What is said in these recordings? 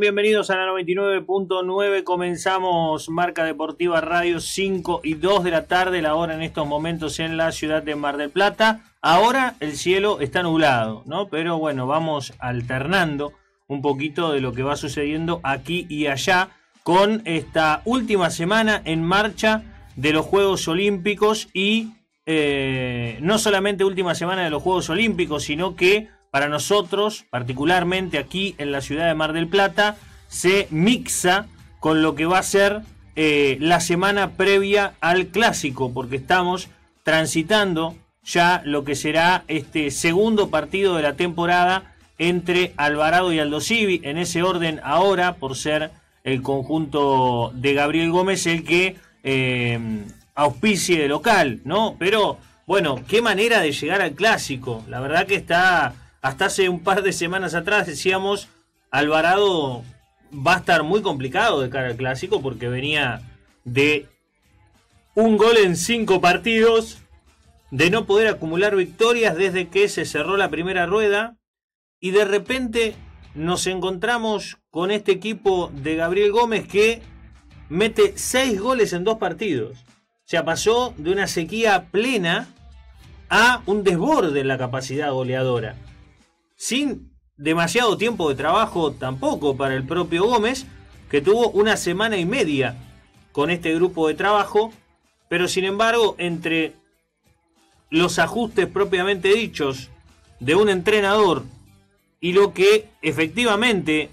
Bienvenidos a la 99.9. Comenzamos Marca Deportiva Radio 5 y 2 de la tarde, la hora en estos momentos en la ciudad de Mar del Plata. Ahora el cielo está nublado, ¿no? Pero bueno, vamos alternando un poquito de lo que va sucediendo aquí y allá con esta última semana en marcha de los Juegos Olímpicos y eh, no solamente última semana de los Juegos Olímpicos, sino que para nosotros, particularmente aquí en la ciudad de Mar del Plata, se mixa con lo que va a ser eh, la semana previa al clásico, porque estamos transitando ya lo que será este segundo partido de la temporada entre Alvarado y Aldo en ese orden ahora, por ser el conjunto de Gabriel Gómez el que eh, auspicie de local, ¿no? Pero bueno, qué manera de llegar al clásico, la verdad que está hasta hace un par de semanas atrás decíamos, Alvarado va a estar muy complicado de cara al clásico porque venía de un gol en cinco partidos, de no poder acumular victorias desde que se cerró la primera rueda y de repente nos encontramos con este equipo de Gabriel Gómez que mete seis goles en dos partidos. O sea, pasó de una sequía plena a un desborde en la capacidad goleadora sin demasiado tiempo de trabajo tampoco para el propio Gómez, que tuvo una semana y media con este grupo de trabajo, pero sin embargo entre los ajustes propiamente dichos de un entrenador y lo que efectivamente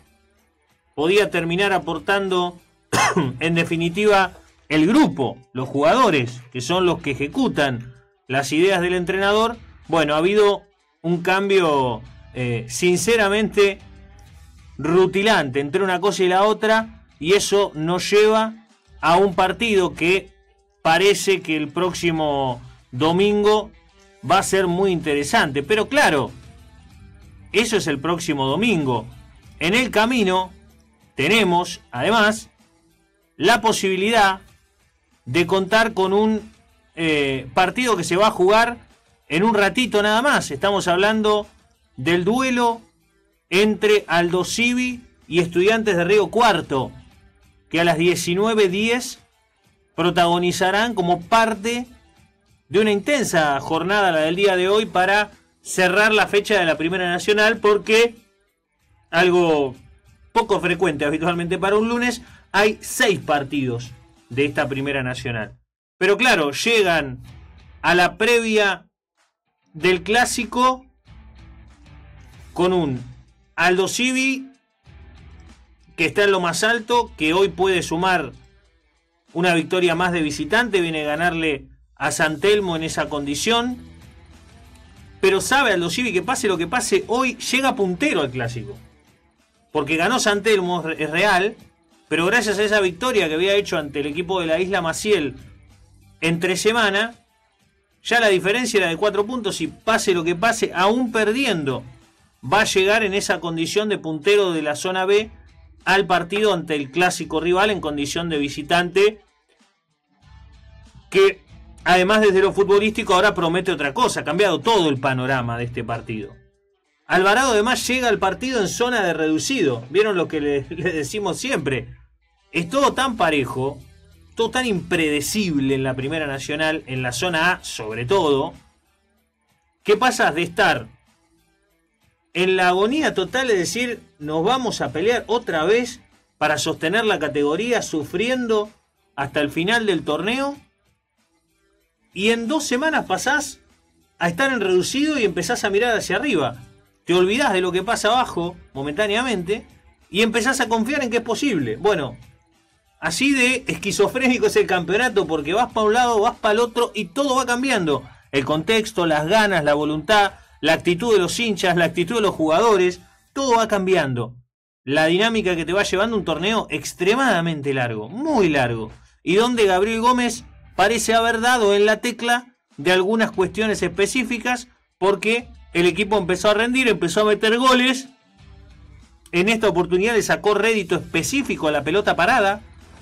podía terminar aportando en definitiva el grupo, los jugadores, que son los que ejecutan las ideas del entrenador, bueno, ha habido un cambio eh, sinceramente rutilante entre una cosa y la otra y eso nos lleva a un partido que parece que el próximo domingo va a ser muy interesante. Pero claro, eso es el próximo domingo. En el camino tenemos, además, la posibilidad de contar con un eh, partido que se va a jugar en un ratito nada más. Estamos hablando del duelo entre Aldo Civi y Estudiantes de Río Cuarto, que a las 19.10 protagonizarán como parte de una intensa jornada, la del día de hoy, para cerrar la fecha de la Primera Nacional, porque algo poco frecuente habitualmente para un lunes, hay seis partidos de esta Primera Nacional. Pero claro, llegan a la previa del clásico con un Aldo Civi que está en lo más alto, que hoy puede sumar una victoria más de visitante, viene a ganarle a Santelmo... en esa condición. Pero sabe Aldo Civi que pase lo que pase, hoy llega puntero al clásico. Porque ganó Santelmo... es real, pero gracias a esa victoria que había hecho ante el equipo de la isla Maciel entre semana, ya la diferencia era de cuatro puntos y pase lo que pase, aún perdiendo va a llegar en esa condición de puntero de la zona B al partido ante el clásico rival en condición de visitante que además desde lo futbolístico ahora promete otra cosa, ha cambiado todo el panorama de este partido. Alvarado además llega al partido en zona de reducido, vieron lo que le, decimos siempre, es todo tan parejo, todo tan impredecible en la Primera Nacional, en la zona A sobre todo, que pasas de estar en la agonía total es decir, nos vamos a pelear otra vez para sostener la categoría, sufriendo hasta el final del torneo. Y en dos semanas pasás a estar en reducido y empezás a mirar hacia arriba. Te olvidás de lo que pasa abajo momentáneamente y empezás a confiar en que es posible. Bueno, así de esquizofrénico es el campeonato porque vas para un lado, vas para el otro y todo va cambiando. El contexto, las ganas, la voluntad, la actitud de los hinchas, la actitud de los jugadores, todo va cambiando. La dinámica que te va llevando un torneo extremadamente largo, muy largo, y donde Gabriel Gómez parece haber dado en la tecla de algunas cuestiones específicas porque el equipo empezó a rendir, empezó a meter goles. En esta oportunidad le sacó rédito específico a la pelota parada,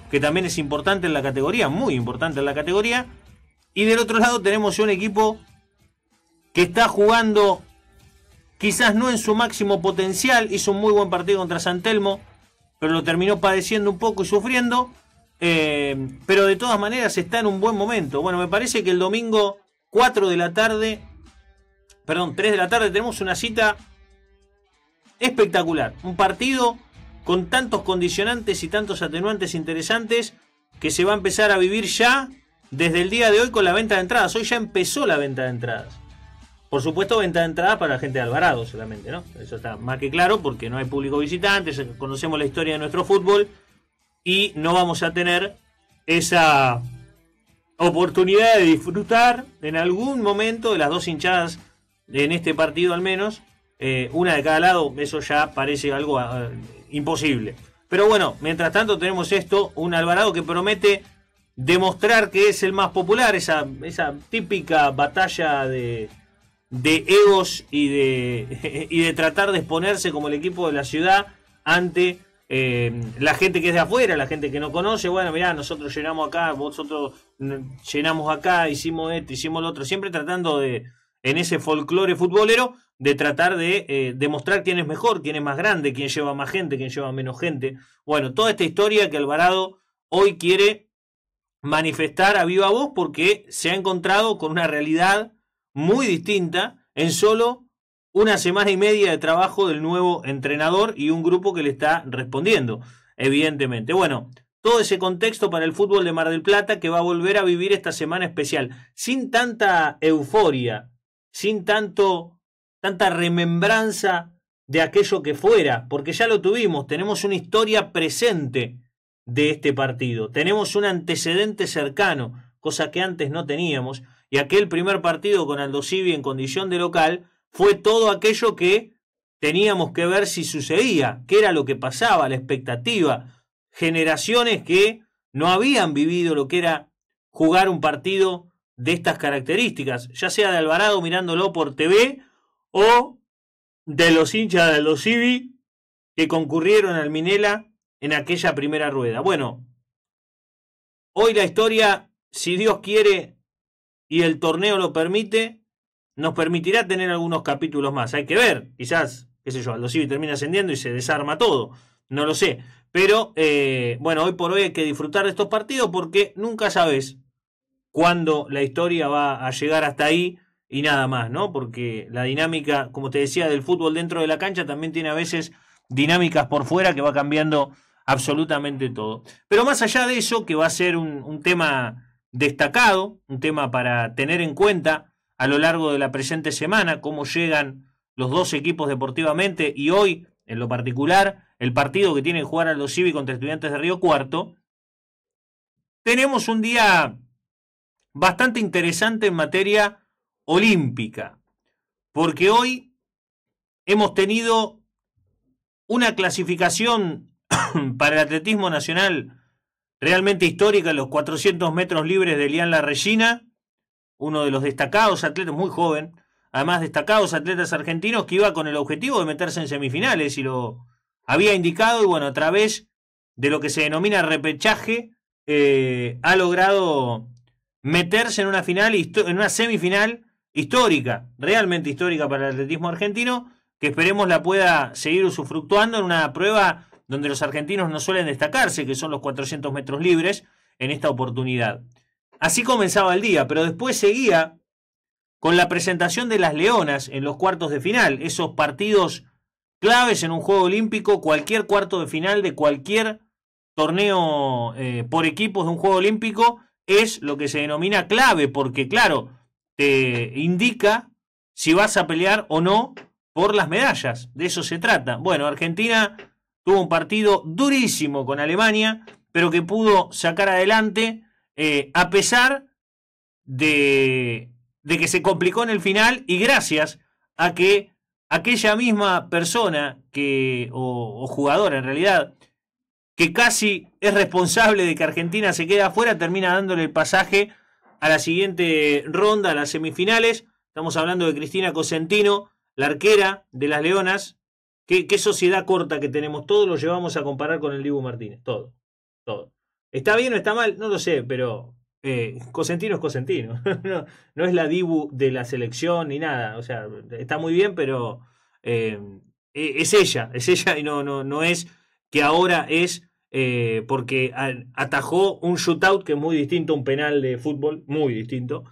que también es importante en la categoría, muy importante en la categoría. Y del otro lado tenemos un equipo que está jugando quizás no en su máximo potencial, hizo un muy buen partido contra Santelmo pero lo terminó padeciendo un poco y sufriendo, eh, pero de todas maneras está en un buen momento. Bueno, me parece que el domingo 4 de la tarde, perdón, 3 de la tarde tenemos una cita espectacular, un partido con tantos condicionantes y tantos atenuantes interesantes que se va a empezar a vivir ya desde el día de hoy con la venta de entradas. Hoy ya empezó la venta de entradas. Por supuesto, venta de entrada para la gente de Alvarado solamente, ¿no? Eso está más que claro porque no hay público visitante, conocemos la historia de nuestro fútbol y no vamos a tener esa oportunidad de disfrutar en algún momento de las dos hinchadas, en este partido al menos, eh, una de cada lado, eso ya parece algo ah, imposible. Pero bueno, mientras tanto tenemos esto, un Alvarado que promete demostrar que es el más popular, esa, esa típica batalla de, de egos y de, y de tratar de exponerse como el equipo de la ciudad ante eh, la gente que es de afuera, la gente que no conoce, bueno, mirá, nosotros llenamos acá, vosotros llenamos acá, hicimos esto, hicimos lo otro, siempre tratando de, en ese folclore futbolero, de tratar de eh, demostrar quién es mejor, quién es más grande, quién lleva más gente, quién lleva menos gente. Bueno, toda esta historia que Alvarado hoy quiere manifestar a viva voz porque se ha encontrado con una realidad muy distinta en solo una semana y media de trabajo del nuevo entrenador y un grupo que le está respondiendo, evidentemente. Bueno, todo ese contexto para el fútbol de Mar del Plata que va a volver a vivir esta semana especial, sin tanta euforia, sin tanto tanta remembranza de aquello que fuera, porque ya lo tuvimos, tenemos una historia presente de este partido, tenemos un antecedente cercano, cosa que antes no teníamos, y aquel primer partido con Aldo Civi en condición de local fue todo aquello que teníamos que ver si sucedía, qué era lo que pasaba, la expectativa. Generaciones que no habían vivido lo que era jugar un partido de estas características, ya sea de Alvarado mirándolo por TV o de los hinchas de Aldo Civi que concurrieron al Minela en aquella primera rueda. Bueno, hoy la historia, si Dios quiere, y el torneo lo permite, nos permitirá tener algunos capítulos más. Hay que ver, quizás, qué sé yo, Aldo y termina ascendiendo y se desarma todo. No lo sé. Pero eh, bueno, hoy por hoy hay que disfrutar de estos partidos porque nunca sabes cuándo la historia va a llegar hasta ahí y nada más, ¿no? Porque la dinámica, como te decía, del fútbol dentro de la cancha también tiene a veces dinámicas por fuera que va cambiando absolutamente todo. Pero más allá de eso, que va a ser un tema destacado, un tema para tener en cuenta a lo largo de la presente semana, cómo llegan los dos equipos deportivamente y hoy, en lo particular, el partido que tienen que jugar a los Civi contra Estudiantes de Río Cuarto. Tenemos un día bastante interesante en materia olímpica, porque hoy hemos tenido una clasificación para el atletismo nacional realmente histórica, los 400 metros libres de Lian La Regina, uno de los destacados atletas, muy joven, además destacados atletas argentinos, que iba con el objetivo de meterse en semifinales y lo había indicado y bueno, a través de lo que se denomina repechaje, eh, ha logrado meterse en una final, en una semifinal histórica, realmente histórica para el atletismo argentino, que esperemos la pueda seguir usufructuando en una prueba donde los argentinos no suelen destacarse, que son los 400 metros libres, en esta oportunidad. Así comenzaba el día, pero después seguía con la presentación de las Leonas en los cuartos de final, esos partidos claves en un Juego Olímpico, cualquier cuarto de final de cualquier torneo eh, por equipos de un Juego Olímpico es lo que se denomina clave, porque claro, te indica si vas a pelear o no por las medallas, de eso se trata. Bueno, Argentina Tuvo un partido durísimo con Alemania, pero que pudo sacar adelante eh, a pesar de, que se complicó en el final y gracias a que aquella misma persona que, o, o jugadora en realidad, que casi es responsable de que Argentina se quede afuera, termina dándole el pasaje a la siguiente ronda, a las semifinales. Estamos hablando de Cristina Cosentino, la arquera de las Leonas, Qué, sociedad corta que tenemos. Todo lo llevamos a comparar con el Dibu Martínez. Todo. Todo. ¿Está bien o está mal? No lo sé, pero eh, Cosentino es Cosentino. no, es la Dibu de la selección ni nada. O sea, está muy bien, pero eh, e, es ella. Es ella y no, no, no es que ahora es eh, porque atajó un shootout que es muy distinto a un penal de fútbol, muy distinto.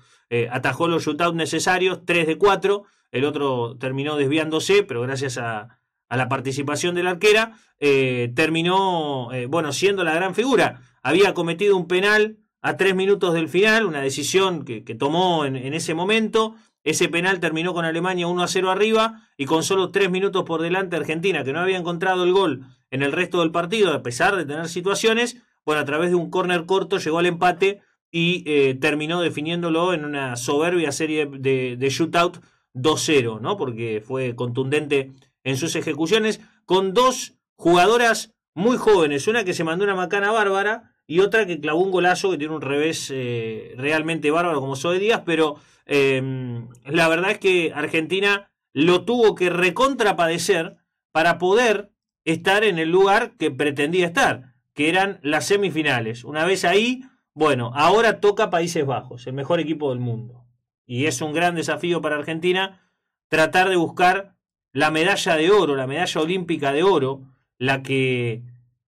atajó los shootouts necesarios, 3 de 4. El otro terminó desviándose, pero gracias a, a la participación de la arquera, eh, terminó, eh, bueno, siendo la gran figura. Había cometido un penal a tres minutos del final, una decisión que, tomó en, ese momento. Ese penal terminó con Alemania 1 0 arriba y con solo tres minutos por delante Argentina, que no había encontrado el gol en el resto del partido, a pesar de tener situaciones. Bueno, a través de un córner corto llegó al empate y eh, terminó definiéndolo en una soberbia serie de, de, shootout 2-0, ¿no? Porque fue contundente en sus ejecuciones con dos jugadoras muy jóvenes, una que se mandó una macana bárbara y otra que clavó un golazo que tiene un revés eh, realmente bárbaro como Soy Díaz, pero em, la verdad es que Argentina lo tuvo que recontrapadecer para poder estar en el lugar que pretendía estar, que eran las semifinales. Una vez ahí, bueno, ahora toca Países Bajos, el mejor equipo del mundo. Y es un gran desafío para Argentina tratar de buscar la medalla de oro, la medalla olímpica de oro, la que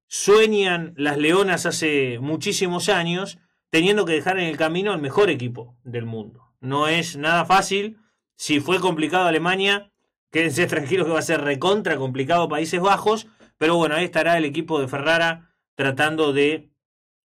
sueñan las Leonas hace muchísimos años, teniendo que dejar en el camino al mejor equipo del mundo. No es nada fácil. Si fue complicado Alemania, quédense tranquilos que va a ser recontra complicado Países Bajos. Pero bueno, ahí estará el equipo de Ferrara tratando de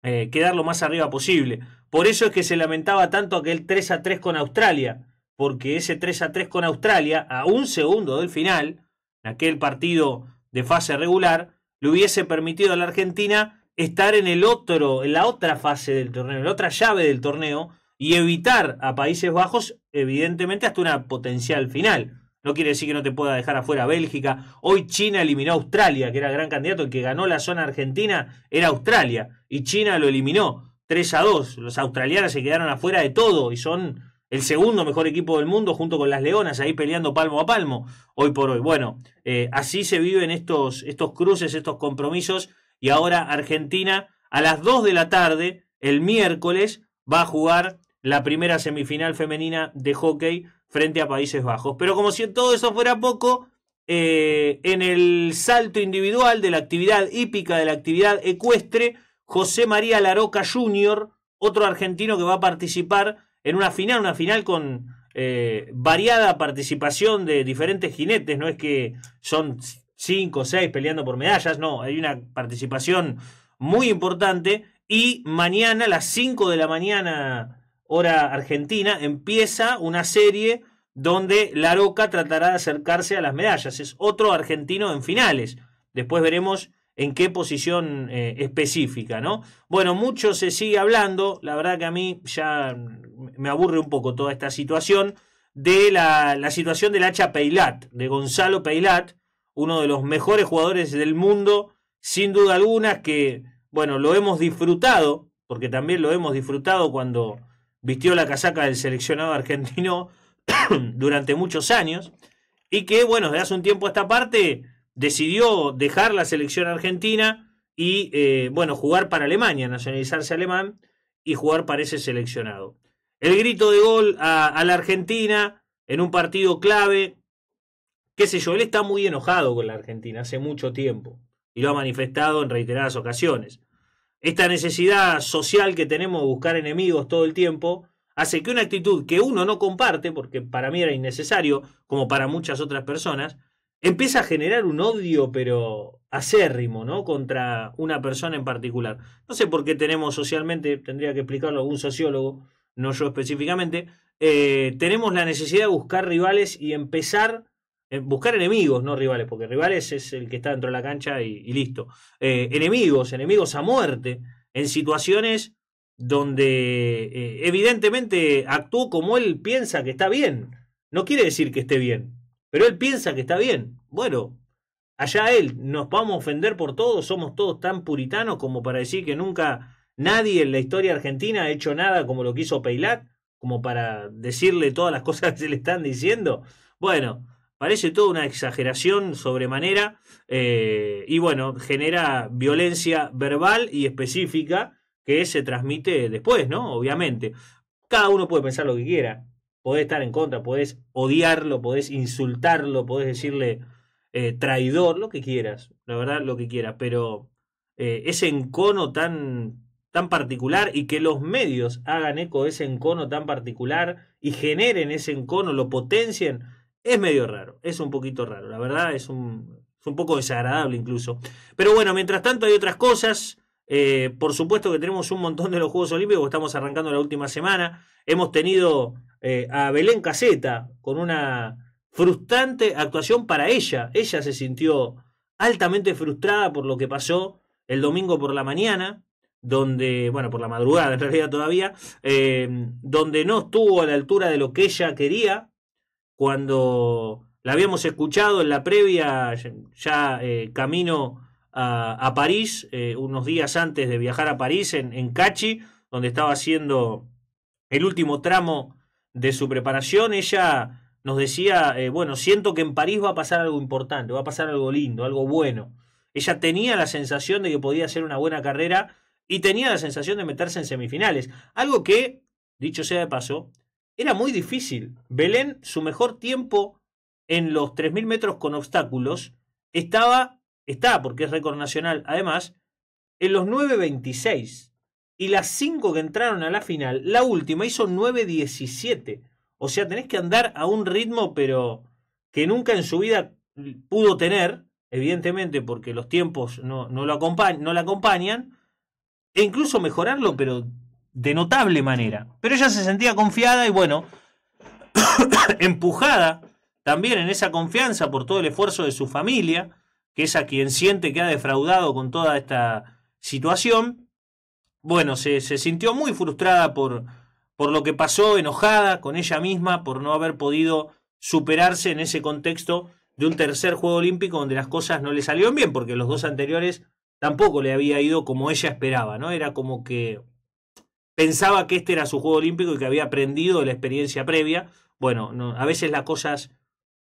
eh, quedar lo más arriba posible. Por eso es que se lamentaba tanto aquel 3 a 3 con Australia, porque ese 3 a 3 con Australia, a un segundo del final, en aquel partido de fase regular, le hubiese permitido a la Argentina estar en el otro, en la otra fase del torneo, en la otra llave del torneo, y evitar a Países Bajos, evidentemente, hasta una potencial final. No quiere decir que no te pueda dejar afuera Bélgica. Hoy China eliminó a Australia, que era gran candidato. El que ganó la zona argentina era Australia. Y China lo eliminó 3 a 2. Los australianos se quedaron afuera de todo y son el segundo mejor equipo del mundo junto con las Leonas, ahí peleando palmo a palmo, hoy por hoy. Bueno, eh, así se viven estos, estos cruces, estos compromisos, y ahora Argentina a las 2 de la tarde, el miércoles, va a jugar la primera semifinal femenina de hockey frente a Países Bajos. Pero como si todo eso fuera poco, eh, en el salto individual de la actividad hípica, de la actividad ecuestre, José María Laroca Jr., otro argentino que va a participar en una final, una final con eh, variada participación de diferentes jinetes, no es que son cinco o seis peleando por medallas, no, hay una participación muy importante y mañana a las 5 de la mañana hora argentina empieza una serie donde La Roca tratará de acercarse a las medallas, es otro argentino en finales, después veremos en qué posición eh, específica, ¿no? Bueno, mucho se sigue hablando, la verdad que a mí ya me aburre un poco toda esta situación, de la, la situación del hacha Peilat, de Gonzalo Peilat, uno de los mejores jugadores del mundo, sin duda alguna, que, bueno, lo hemos disfrutado, porque también lo hemos disfrutado cuando vistió la casaca del seleccionado argentino durante muchos años, y que, bueno, desde hace un tiempo a esta parte decidió dejar la selección argentina y, eh, bueno, jugar para Alemania, nacionalizarse alemán y jugar para ese seleccionado. El grito de gol a, a la Argentina en un partido clave, qué sé yo, él está muy enojado con la Argentina hace mucho tiempo y lo ha manifestado en reiteradas ocasiones. Esta necesidad social que tenemos de buscar enemigos todo el tiempo hace que una actitud que uno no comparte, porque para mí era innecesario, como para muchas otras personas, empieza a generar un odio, pero acérrimo, ¿no? Contra una persona en particular. No sé por qué tenemos socialmente, tendría que explicarlo algún sociólogo, no yo específicamente, eh, tenemos la necesidad de buscar rivales y empezar a eh, buscar enemigos, no rivales, porque rivales es el que está dentro de la cancha y, listo. Eh, enemigos, enemigos a muerte, en situaciones donde evidentemente actuó como él piensa que está bien. No quiere decir que esté bien, pero él piensa que está bien. Bueno, allá él, nos vamos a ofender por todo, somos todos tan puritanos como para decir que nunca nadie en la historia argentina ha hecho nada como lo que hizo Peilat, como para decirle todas las cosas que le están diciendo. Bueno, parece toda una exageración sobremanera eh, y bueno, genera violencia verbal y específica que se transmite después, ¿no? Obviamente. Cada uno puede pensar lo que quiera podés estar en contra, podés odiarlo, podés insultarlo, podés decirle eh, traidor, lo que quieras, la verdad, lo que quieras, pero eh, ese encono tan, tan particular y que los medios hagan eco de ese encono tan particular y generen ese encono, lo potencien, es medio raro, es un poquito raro, la verdad, es un, es un poco desagradable incluso. Pero bueno, mientras tanto hay otras cosas. Eh, por supuesto que tenemos un montón de los Juegos Olímpicos, estamos arrancando la última semana. Hemos tenido eh, a Belén Caseta con una frustrante actuación para ella. Ella se sintió altamente frustrada por lo que pasó el domingo por la mañana, donde, bueno, por la madrugada en realidad todavía, eh, donde no estuvo a la altura de lo que ella quería, cuando la habíamos escuchado en la previa, ya camino a, París, eh, unos días antes de viajar a París, en, en Cachi, donde estaba haciendo el último tramo de su preparación. Ella nos decía, eh, bueno, siento que en París va a pasar algo importante, va a pasar algo lindo, algo bueno. Ella tenía la sensación de que podía hacer una buena carrera y tenía la sensación de meterse en semifinales. Algo que, dicho sea de paso, era muy difícil. Belén, su mejor tiempo en los 3.000 metros con obstáculos, estaba está, porque es récord nacional además, en los 9.26. Y las 5 que entraron a la final, la última hizo 9.17. O sea, tenés que andar a un ritmo, pero que nunca en su vida pudo tener, evidentemente, porque los tiempos no, lo no la acompañan, e incluso mejorarlo, pero de notable manera. Pero ella se sentía confiada y bueno, empujada también en esa confianza por todo el esfuerzo de su familia, que es a quien siente que ha defraudado con toda esta situación, bueno, se, sintió muy frustrada por, por lo que pasó, enojada con ella misma por no haber podido superarse en ese contexto de un tercer Juego Olímpico donde las cosas no le salieron bien, porque los dos anteriores tampoco le había ido como ella esperaba, ¿no? Era como que pensaba que este era su Juego Olímpico y que había aprendido de la experiencia previa. Bueno, no, a veces las cosas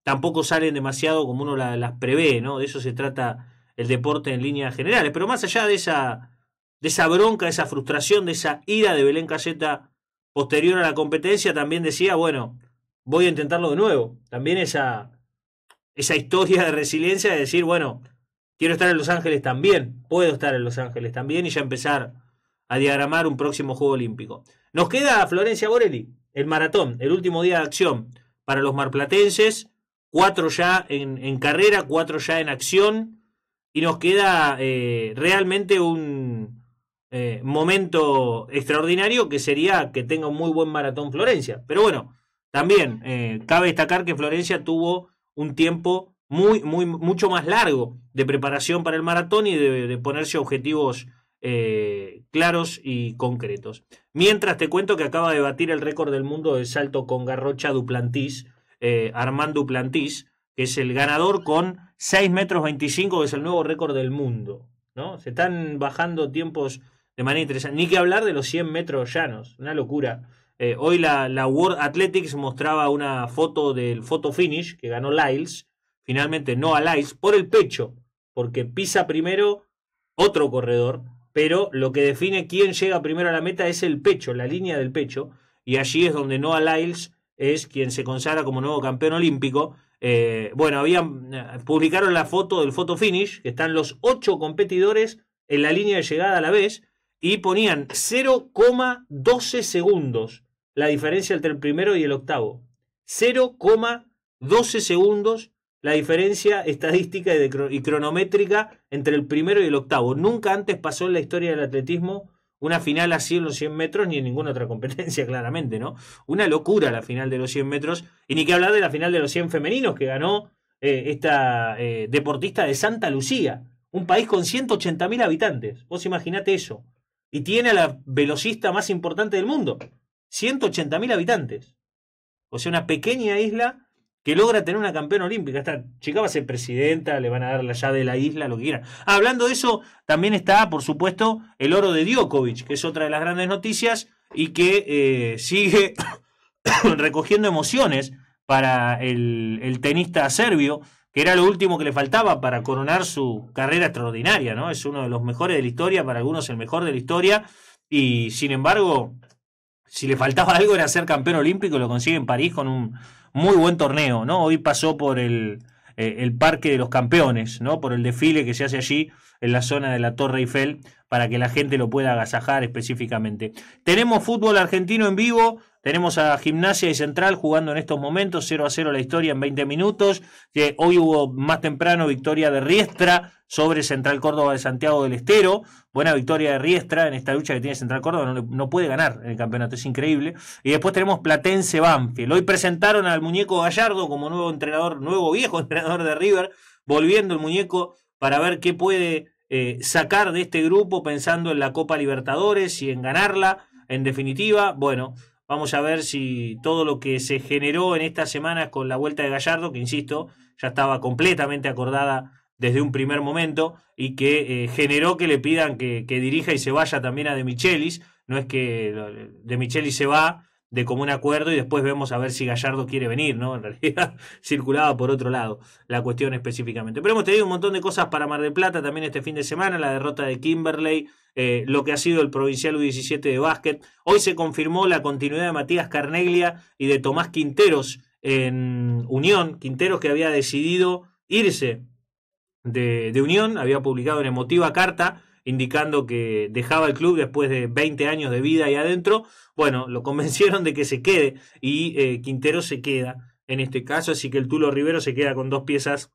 tampoco salen demasiado como uno las prevé, ¿no? De eso se trata el deporte en líneas generales. Pero más allá de esa, de esa bronca, de esa frustración, de esa ira de Belén Caseta posterior a la competencia, también decía, bueno, voy a intentarlo de nuevo. También esa, esa historia de resiliencia de decir, bueno, quiero estar en Los Ángeles también, puedo estar en Los Ángeles también y ya empezar a diagramar un próximo Juego Olímpico. Nos queda Florencia Borelli, el maratón, el último día de acción para los marplatenses cuatro ya en, carrera, cuatro ya en acción, y nos queda eh, realmente un eh, momento extraordinario que sería que tenga un muy buen maratón Florencia. Pero bueno, también eh, cabe destacar que Florencia tuvo un tiempo muy, muy, mucho más largo de preparación para el maratón y de, ponerse objetivos claros y concretos. Mientras te cuento que acaba de batir el récord del mundo de salto con garrocha Duplantis eh, Armando Plantis, que es el ganador con 6 metros 25, que es el nuevo récord del mundo. ¿no? Se están bajando tiempos de manera interesante. Ni que hablar de los 100 metros llanos, una locura. Eh, hoy la, World Athletics mostraba una foto del photo finish que ganó Lyles, finalmente no a por el pecho, porque pisa primero otro corredor, pero lo que define quién llega primero a la meta es el pecho, la línea del pecho, y allí es donde Noah Lyles es quien se consagra como nuevo campeón olímpico. Eh, bueno, habían, eh, publicaron la foto del photo finish, que están los ocho competidores en la línea de llegada a la vez, y ponían 0,12 segundos la diferencia entre el primero y el octavo. 0,12 segundos la diferencia estadística y cronométrica entre el primero y el octavo. Nunca antes pasó en la historia del atletismo una final así en los 100 metros ni en ninguna otra competencia, claramente, ¿no? Una locura la final de los 100 metros. Y ni que hablar de la final de los 100 femeninos que ganó eh, esta eh, deportista de Santa Lucía. Un país con 180.000 habitantes. Vos imaginate eso. Y tiene a la velocista más importante del mundo. 180.000 habitantes. O sea, una pequeña isla que logra tener una campeona olímpica. Esta chica va a ser presidenta, le van a dar la llave de la isla, lo que quieran. Ah, hablando de eso, también está, por supuesto, el oro de Djokovic, que es otra de las grandes noticias y que eh, sigue recogiendo emociones para el, el, tenista serbio, que era lo último que le faltaba para coronar su carrera extraordinaria, ¿no? Es uno de los mejores de la historia, para algunos el mejor de la historia, y sin embargo si le faltaba algo era ser campeón olímpico, lo consigue en París con un muy buen torneo, ¿no? Hoy pasó por el, eh, el Parque de los Campeones, ¿no? Por el desfile que se hace allí en la zona de la Torre Eiffel para que la gente lo pueda agasajar específicamente. Tenemos fútbol argentino en vivo, tenemos a Gimnasia y Central jugando en estos momentos, 0 a 0 la historia en 20 minutos. que hoy hubo más temprano victoria de Riestra sobre Central Córdoba de Santiago del Estero. Buena victoria de Riestra en esta lucha que tiene Central Córdoba, no, puede ganar en el campeonato, es increíble. Y después tenemos Platense Banfield. Hoy presentaron al muñeco Gallardo como nuevo entrenador, nuevo viejo entrenador de River, volviendo el muñeco para ver qué puede eh, sacar de este grupo pensando en la Copa Libertadores y en ganarla. En definitiva, bueno, Vamos a ver si todo lo que se generó en estas semanas con la vuelta de Gallardo, que insisto, ya estaba completamente acordada desde un primer momento y que eh, generó que le pidan que, que, dirija y se vaya también a De Michelis. No es que eh, De Michelis se va de común acuerdo y después vemos a ver si Gallardo quiere venir, ¿no? En realidad circulaba por otro lado la cuestión específicamente. Pero hemos tenido un montón de cosas para Mar del Plata también este fin de semana, la derrota de Kimberley, eh, lo que ha sido el Provincial U17 de básquet. Hoy se confirmó la continuidad de Matías Carneglia y de Tomás Quinteros en Unión, Quinteros que había decidido irse de, de Unión, había publicado una emotiva carta indicando que dejaba el club después de 20 años de vida ahí adentro. Bueno, lo convencieron de que se quede y eh, Quintero se queda en este caso, así que el Tulo Rivero se queda con dos piezas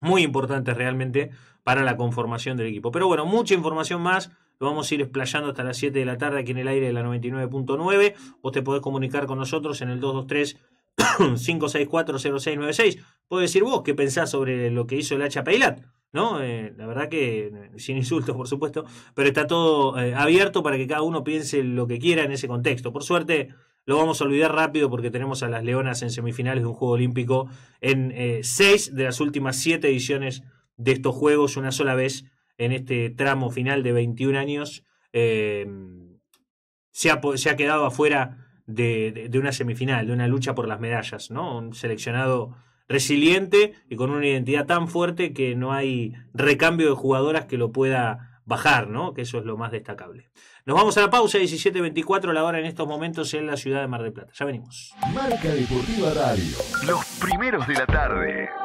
muy importantes realmente para la conformación del equipo. Pero bueno, mucha información más. Lo vamos a ir explayando hasta las 7 de la tarde aquí en el aire de la 99.9. Vos te podés comunicar con nosotros en el 223 5640696. Puedo decir vos qué pensás sobre lo que hizo el hacha Peilat, ¿no? Eh, la verdad que, eh, sin insultos, por supuesto, pero está todo eh, abierto para que cada uno piense lo que quiera en ese contexto. Por suerte, lo vamos a olvidar rápido porque tenemos a las Leonas en semifinales de un Juego Olímpico en 6 seis de las últimas siete ediciones de estos Juegos, una sola vez en este tramo final de 21 años. se ha quedado afuera de, de, una semifinal, de una lucha por las medallas, ¿no? Un seleccionado resiliente y con una identidad tan fuerte que no hay recambio de jugadoras que lo pueda bajar, ¿no? Que eso es lo más destacable. Nos vamos a la pausa, 17.24 la hora en estos momentos en la ciudad de Mar del Plata. Ya venimos. Marca Deportiva Radio. Los primeros de la tarde.